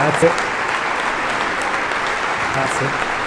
Grazie. Grazie.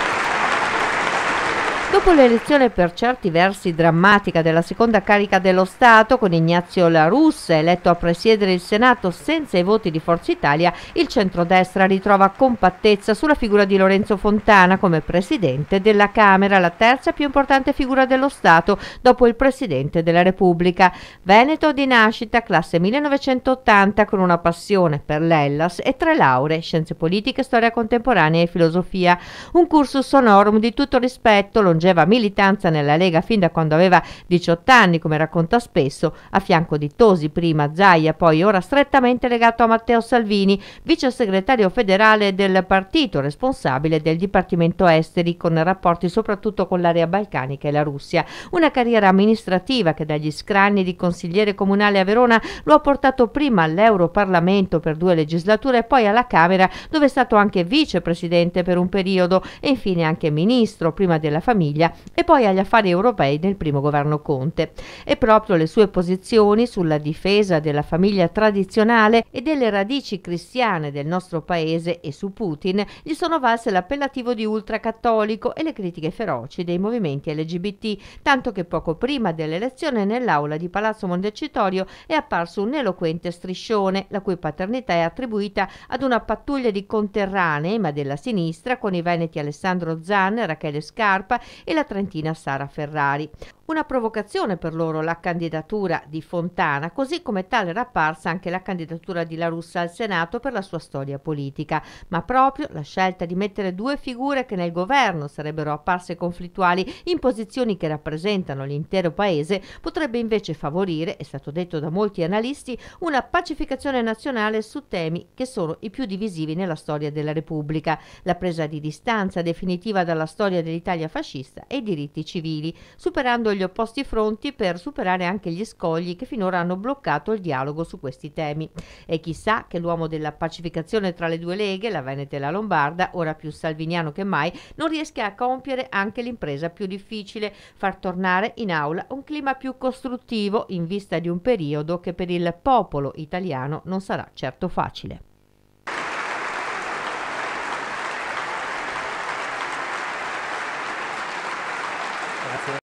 Dopo l'elezione per certi versi drammatica della seconda carica dello Stato, con Ignazio La Russa eletto a presiedere il Senato senza i voti di Forza Italia, il centrodestra ritrova compattezza sulla figura di Lorenzo Fontana come presidente della Camera, la terza più importante figura dello Stato dopo il presidente della Repubblica. Veneto di nascita, classe 1980, con una passione per l'Ellas e tre lauree, scienze politiche, storia contemporanea e filosofia. Un cursus sonorum di tutto rispetto, longevità svolgeva militanza nella Lega fin da quando aveva 18 anni, come racconta spesso, a fianco di Tosi prima, Zaia poi, ora strettamente legato a Matteo Salvini, vice segretario federale del partito, responsabile del Dipartimento Esteri con rapporti soprattutto con l'area balcanica e la Russia. Una carriera amministrativa che dagli scranni di consigliere comunale a Verona lo ha portato prima all'Europarlamento per due legislature e poi alla Camera, dove è stato anche vicepresidente per un periodo e infine anche ministro prima della famiglia famiglia e poi agli affari europei nel primo governo Conte. E proprio le sue posizioni sulla difesa della famiglia tradizionale e delle radici cristiane del nostro paese e su Putin gli sono valse l'appellativo di ultracattolico e le critiche feroci dei movimenti LGBT, tanto che poco prima dell'elezione nell'aula di Palazzo Montecitorio è apparso un eloquente striscione, la cui paternità è attribuita ad una pattuglia di conterranei, ma della sinistra, con i veneti Alessandro Zan, Rachele Scarpa e la trentina Sara Ferrari. Una provocazione per loro la candidatura di Fontana, così come tale era apparsa anche la candidatura di La Russa al Senato per la sua storia politica, ma proprio la scelta di mettere due figure che nel governo sarebbero apparse conflittuali in posizioni che rappresentano l'intero paese potrebbe invece favorire, è stato detto da molti analisti, una pacificazione nazionale su temi che sono i più divisivi nella storia della Repubblica, la presa di distanza definitiva dalla storia dell'Italia fascista e i diritti civili, superando gli sugli opposti fronti per superare anche gli scogli che finora hanno bloccato il dialogo su questi temi. E chissà che l'uomo della pacificazione tra le due leghe, la Veneta e la Lombarda, ora più salviniano che mai, non riesca a compiere anche l'impresa più difficile, far tornare in aula un clima più costruttivo in vista di un periodo che per il popolo italiano non sarà certo facile.